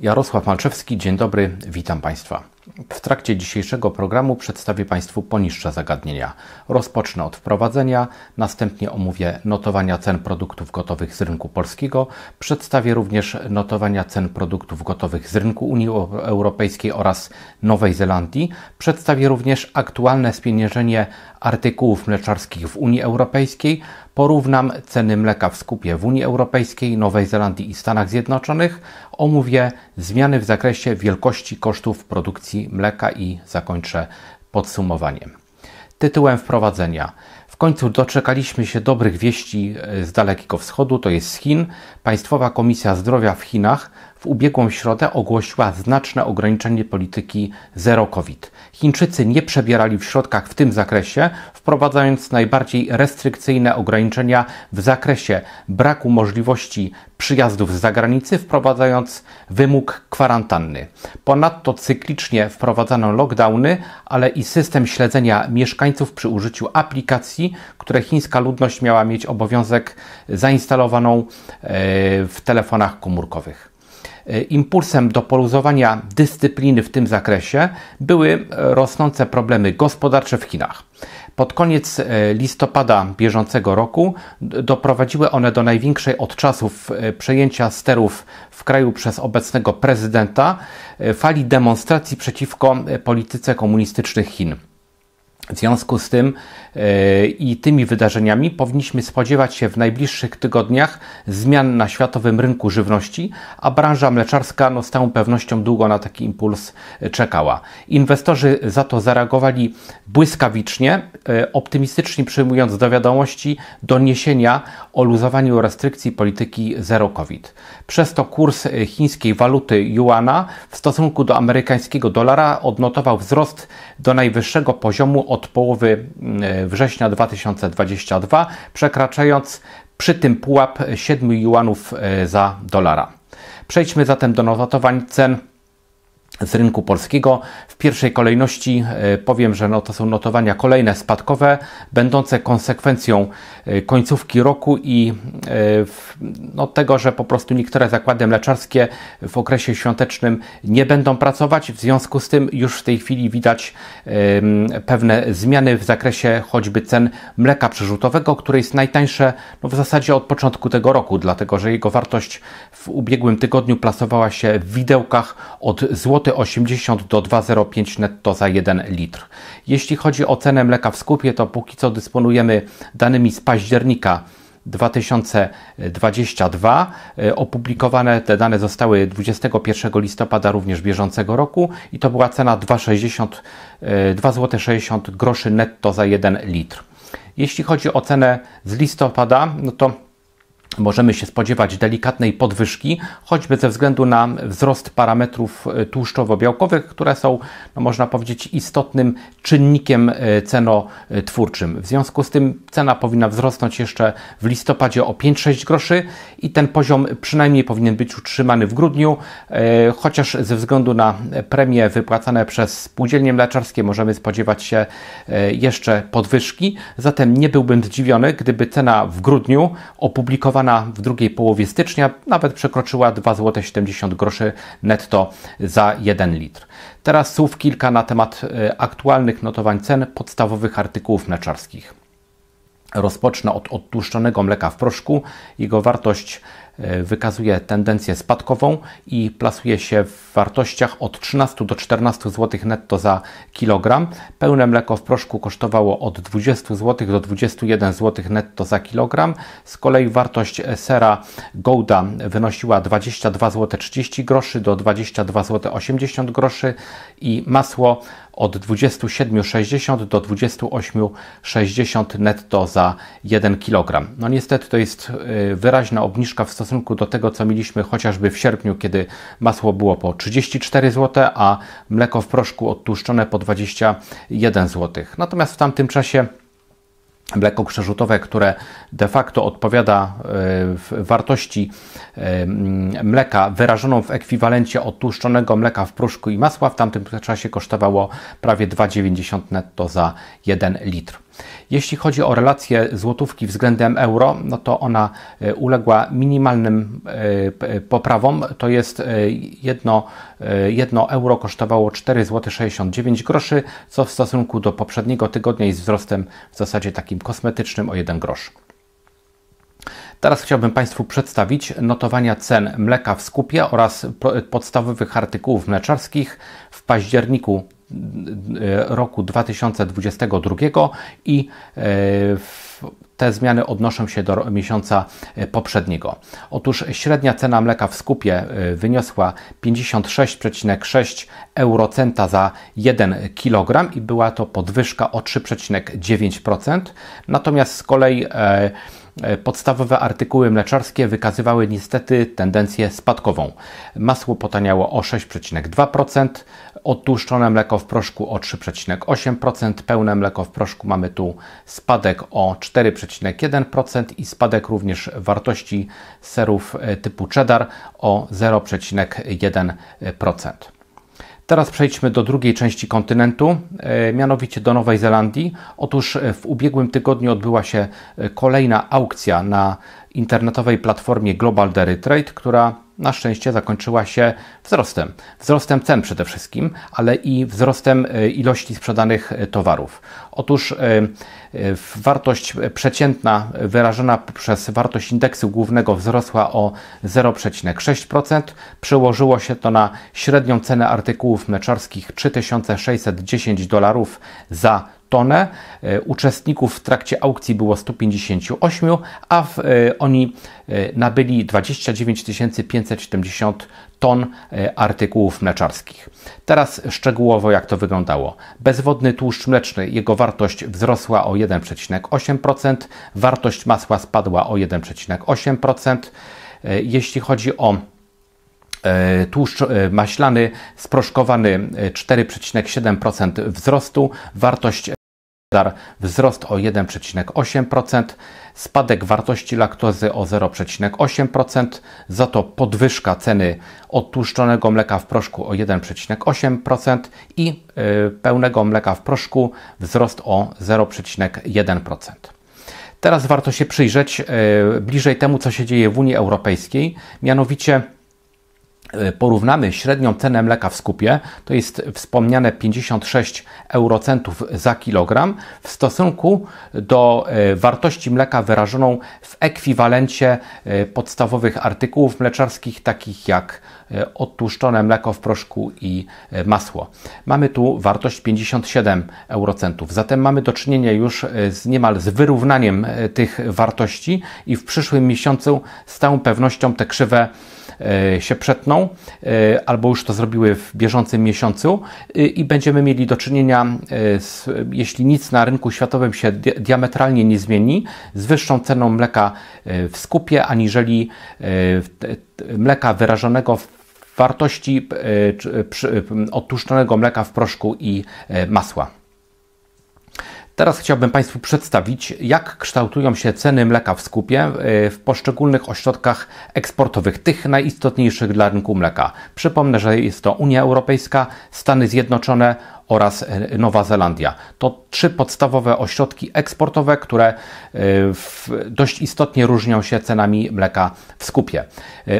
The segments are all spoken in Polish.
Jarosław Malczewski, dzień dobry, witam Państwa. W trakcie dzisiejszego programu przedstawię Państwu poniższe zagadnienia. Rozpocznę od wprowadzenia, następnie omówię notowania cen produktów gotowych z rynku polskiego, przedstawię również notowania cen produktów gotowych z rynku Unii Europejskiej oraz Nowej Zelandii, przedstawię również aktualne spieniężenie artykułów mleczarskich w Unii Europejskiej, porównam ceny mleka w skupie w Unii Europejskiej, Nowej Zelandii i Stanach Zjednoczonych, omówię zmiany w zakresie wielkości kosztów produkcji mleka i zakończę podsumowaniem. Tytułem wprowadzenia. W końcu doczekaliśmy się dobrych wieści e, z Dalekiego Wschodu, to jest z Chin. Państwowa Komisja Zdrowia w Chinach w ubiegłą środę ogłosiła znaczne ograniczenie polityki zero COVID. Chińczycy nie przebierali w środkach w tym zakresie, wprowadzając najbardziej restrykcyjne ograniczenia w zakresie braku możliwości przyjazdów z zagranicy, wprowadzając wymóg kwarantanny. Ponadto cyklicznie wprowadzano lockdowny, ale i system śledzenia mieszkańców przy użyciu aplikacji, które chińska ludność miała mieć obowiązek zainstalowaną e, w telefonach komórkowych. E, impulsem do poluzowania dyscypliny w tym zakresie były e, rosnące problemy gospodarcze w Chinach. Pod koniec e, listopada bieżącego roku doprowadziły one do największej od czasów przejęcia sterów w kraju przez obecnego prezydenta fali demonstracji przeciwko polityce komunistycznych Chin. W związku z tym e, i tymi wydarzeniami powinniśmy spodziewać się w najbliższych tygodniach zmian na światowym rynku żywności, a branża mleczarska no, z całą pewnością długo na taki impuls e, czekała. Inwestorzy za to zareagowali błyskawicznie, e, optymistycznie przyjmując do wiadomości doniesienia o luzowaniu restrykcji polityki zero COVID. Przez to kurs chińskiej waluty yuana w stosunku do amerykańskiego dolara odnotował wzrost do najwyższego poziomu od od połowy e, września 2022, przekraczając przy tym pułap 7 juanów e, za dolara. Przejdźmy zatem do notowań cen z rynku polskiego. W pierwszej kolejności e, powiem, że no to są notowania kolejne spadkowe, będące konsekwencją e, końcówki roku i e, no tego, że po prostu niektóre zakłady mleczarskie w okresie świątecznym nie będą pracować. W związku z tym już w tej chwili widać pewne zmiany w zakresie choćby cen mleka przerzutowego, które jest najtańsze no w zasadzie od początku tego roku, dlatego że jego wartość w ubiegłym tygodniu plasowała się w widełkach od złotych 80 do 2,05 netto za 1 litr. Jeśli chodzi o cenę mleka w skupie, to póki co dysponujemy danymi z października 2022. E, opublikowane te dane zostały 21 listopada również bieżącego roku i to była cena 2,60 e, groszy netto za 1 litr. Jeśli chodzi o cenę z listopada, no to Możemy się spodziewać delikatnej podwyżki, choćby ze względu na wzrost parametrów e, tłuszczowo-białkowych, które są, no można powiedzieć, istotnym czynnikiem e, cenotwórczym. W związku z tym cena powinna wzrosnąć jeszcze w listopadzie o 5-6 groszy i ten poziom przynajmniej powinien być utrzymany w grudniu, e, chociaż ze względu na premie wypłacane przez spółdzielnie mleczarskie możemy spodziewać się jeszcze podwyżki. Zatem nie byłbym zdziwiony, gdyby cena w grudniu opublikowana notowana w drugiej połowie stycznia nawet przekroczyła 2,70 zł netto za 1 litr. Teraz słów kilka na temat e, aktualnych notowań cen podstawowych artykułów mleczarskich. Rozpocznę od odtłuszczonego mleka w proszku. Jego wartość E, wykazuje tendencję spadkową i plasuje się w wartościach od 13 do 14 zł netto za kilogram. Pełne mleko w proszku kosztowało od 20 zł do 21 zł netto za kilogram. Z kolei wartość e, sera Gouda wynosiła 22 zł 30 groszy do 22 zł 80 groszy i masło od 27,60 do 28,60 netto za 1 kg. No niestety to jest e, wyraźna obniżka w stosunku stosunku do tego, co mieliśmy chociażby w sierpniu, kiedy masło było po 34 zł, a mleko w proszku odtłuszczone po 21 zł. Natomiast w tamtym czasie mleko przeżutowe, które de facto odpowiada e, wartości e, mleka wyrażoną w ekwiwalencie odtłuszczonego mleka w pruszku i masła w tamtym czasie kosztowało prawie 2,90 netto za 1 litr. Jeśli chodzi o relację złotówki względem euro, no to ona e, uległa minimalnym e, poprawom. To jest e, jedno, jedno euro kosztowało 4,69 zł, groszy, co w stosunku do poprzedniego tygodnia jest wzrostem w zasadzie takim kosmetycznym o 1 grosz. Teraz chciałbym Państwu przedstawić notowania cen mleka w skupie oraz podstawowych artykułów mleczarskich w październiku E, roku 2022 i e, te zmiany odnoszą się do miesiąca e, poprzedniego. Otóż średnia cena mleka w skupie wyniosła 56,6 eurocenta za 1 kg i była to podwyżka o 3,9%. Natomiast z kolei podstawowe artykuły mleczarskie wykazywały niestety tendencję spadkową. Masło potaniało o 6,2%, Odtłuszczone mleko w proszku o 3,8%, pełne mleko w proszku mamy tu spadek o 4,1% i spadek również wartości serów e, typu cheddar o 0,1%. Teraz przejdźmy do drugiej części kontynentu, e, mianowicie do Nowej Zelandii. Otóż e, w ubiegłym tygodniu odbyła się kolejna aukcja na internetowej platformie Global Dairy Trade, która na szczęście zakończyła się wzrostem. Wzrostem cen przede wszystkim, ale i wzrostem e, ilości sprzedanych e, towarów. Otóż e, wartość przeciętna wyrażona przez wartość indeksu głównego wzrosła o 0,6%. Przełożyło się to na średnią cenę artykułów mleczarskich 3610 dolarów za tonę. E, uczestników w trakcie aukcji było 158, a w, e, oni e, nabyli 29 570 ton artykułów mleczarskich. Teraz szczegółowo jak to wyglądało. Bezwodny tłuszcz mleczny, jego wartość wzrosła o 1,8%, wartość masła spadła o 1,8%. Jeśli chodzi o Tłuszcz maślany sproszkowany 4,7% wzrostu, wartość wzrost o 1,8%, spadek wartości laktozy o 0,8%, za to podwyżka ceny odtłuszczonego mleka w proszku o 1,8% i e, pełnego mleka w proszku wzrost o 0,1%. Teraz warto się przyjrzeć e, bliżej temu, co się dzieje w Unii Europejskiej, mianowicie E, porównamy średnią cenę mleka w skupie, to jest wspomniane 56 eurocentów za kilogram, w stosunku do e, wartości mleka wyrażoną w ekwiwalencie e, podstawowych artykułów mleczarskich, takich jak odtłuszczone mleko w proszku i masło. Mamy tu wartość 57 eurocentów, zatem mamy do czynienia już z niemal z wyrównaniem tych wartości i w przyszłym miesiącu z całą pewnością te krzywe E, się przetną, e, albo już to zrobiły w bieżącym miesiącu e, i będziemy mieli do czynienia, z, jeśli nic na rynku światowym się diametralnie nie zmieni, z wyższą ceną mleka w skupie, aniżeli mleka wyrażonego w wartości odtłuszczonego mleka w proszku i masła. Teraz chciałbym Państwu przedstawić, jak kształtują się ceny mleka w skupie e, w poszczególnych ośrodkach eksportowych, tych najistotniejszych dla rynku mleka. Przypomnę, że jest to Unia Europejska, Stany Zjednoczone oraz e, Nowa Zelandia. To trzy podstawowe ośrodki eksportowe, które e, dość istotnie różnią się cenami mleka w skupie.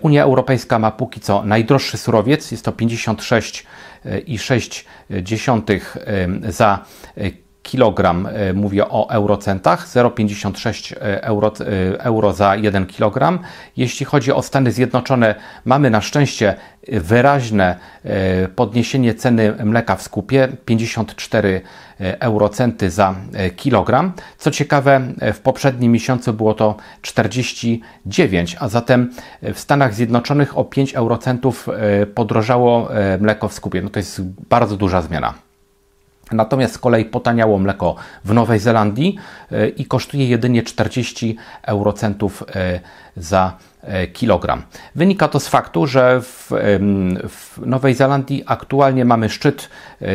Unia Europejska ma póki co najdroższy surowiec, jest to 56,6 za kilogram, e, mówię o eurocentach, 0,56 e, euro, e, euro za 1 kilogram. Jeśli chodzi o Stany Zjednoczone, mamy na szczęście wyraźne podniesienie ceny mleka w skupie 54 eurocenty za kilogram. Co ciekawe, w poprzednim miesiącu było to 49, a zatem w Stanach Zjednoczonych o 5 eurocentów podrożało mleko w skupie. No to jest bardzo duża zmiana. Natomiast z kolei potaniało mleko w Nowej Zelandii e, i kosztuje jedynie 40 eurocentów e, za e, kilogram. Wynika to z faktu, że w, w, Nowej Zelandii aktualnie mamy szczyt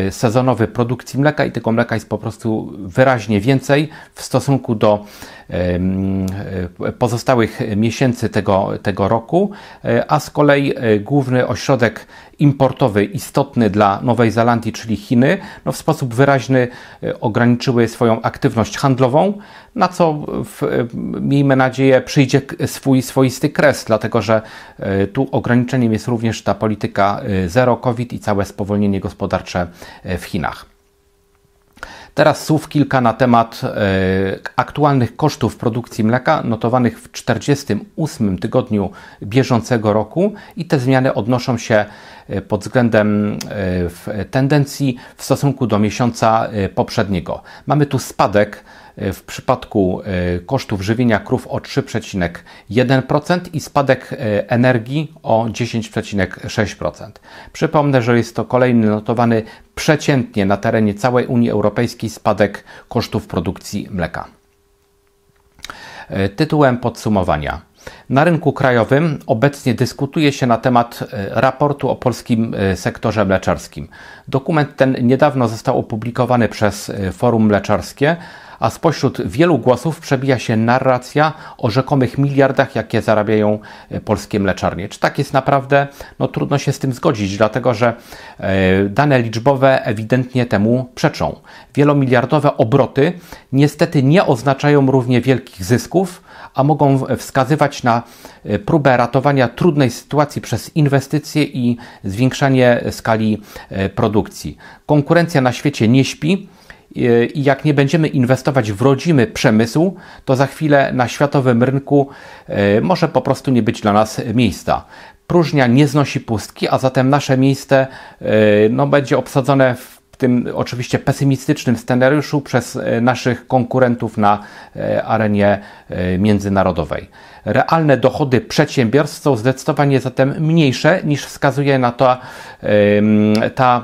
sezonowy produkcji mleka i tego mleka jest po prostu wyraźnie więcej w stosunku do E, pozostałych miesięcy tego, tego roku, e, a z kolei e, główny ośrodek importowy istotny dla Nowej Zelandii, czyli Chiny, no w sposób wyraźny ograniczyły swoją aktywność handlową, na co w, miejmy nadzieję przyjdzie swój swoisty kres, dlatego że tu ograniczeniem jest również ta polityka zero COVID i całe spowolnienie gospodarcze w Chinach. Teraz słów kilka na temat e, aktualnych kosztów produkcji mleka notowanych w 48 tygodniu bieżącego roku i te zmiany odnoszą się e, pod względem e, tendencji w stosunku do miesiąca poprzedniego. Mamy tu spadek E, w przypadku e, kosztów żywienia krów o 3,1% i spadek e, energii o 10,6%. Przypomnę, że jest to kolejny notowany przeciętnie na terenie całej Unii Europejskiej spadek kosztów produkcji mleka. Tytułem podsumowania. Na rynku krajowym obecnie dyskutuje się na temat e, raportu o polskim e, sektorze mleczarskim. Dokument ten niedawno został opublikowany przez e, Forum Mleczarskie, a spośród wielu głosów przebija się narracja o rzekomych miliardach, jakie zarabiają polskie mleczarnie. Czy tak jest naprawdę? No trudno się z tym zgodzić, dlatego że dane liczbowe ewidentnie temu przeczą. Wielomiliardowe obroty niestety nie oznaczają równie wielkich zysków, a mogą wskazywać na e, próbę ratowania trudnej sytuacji przez inwestycje i zwiększanie skali e, produkcji. Konkurencja na świecie nie śpi. E, I jak nie będziemy inwestować w rodzimy przemysł, to za chwilę na światowym rynku może po prostu nie być dla nas miejsca. Próżnia nie znosi pustki, a zatem nasze miejsce no, będzie obsadzone w tym oczywiście pesymistycznym scenariuszu przez e, naszych konkurentów na e, arenie e, międzynarodowej. Realne dochody przedsiębiorstw są zdecydowanie zatem mniejsze niż wskazuje na to ta,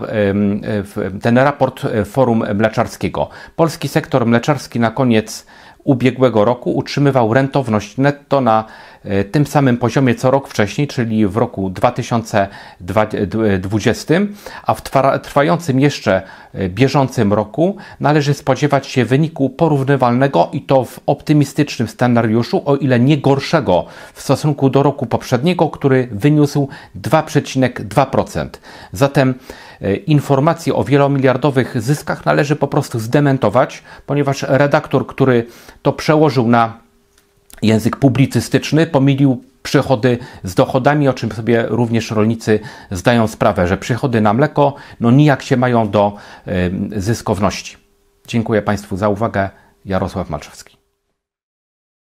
ten raport Forum Mleczarskiego. Polski sektor mleczarski na koniec ubiegłego roku utrzymywał rentowność netto na e, tym samym poziomie co rok wcześniej, czyli w roku 2020, a w trwającym jeszcze e, bieżącym roku należy spodziewać się wyniku porównywalnego i to w optymistycznym scenariuszu, o ile nie gorszego w stosunku do roku poprzedniego, który wyniósł 2,2%. Zatem e, informacje o wielomiliardowych zyskach należy po prostu zdementować, ponieważ redaktor, który to przełożył na język publicystyczny, pomylił przychody z dochodami, o czym sobie również rolnicy zdają sprawę, że przychody na mleko no nijak się mają do zyskowności. Dziękuję Państwu za uwagę. Jarosław Malczewski.